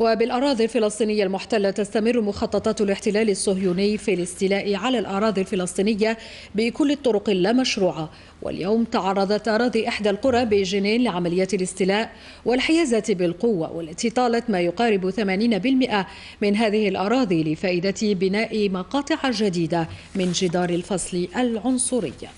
وبالأراضي الفلسطينية المحتلة تستمر مخططات الاحتلال الصهيوني في الاستيلاء على الأراضي الفلسطينية بكل الطرق اللامشروعة واليوم تعرضت أراضي إحدى القرى بجنين لعمليات الاستيلاء والحيازة بالقوة والتي طالت ما يقارب 80% من هذه الأراضي لفائدة بناء مقاطع جديدة من جدار الفصل العنصري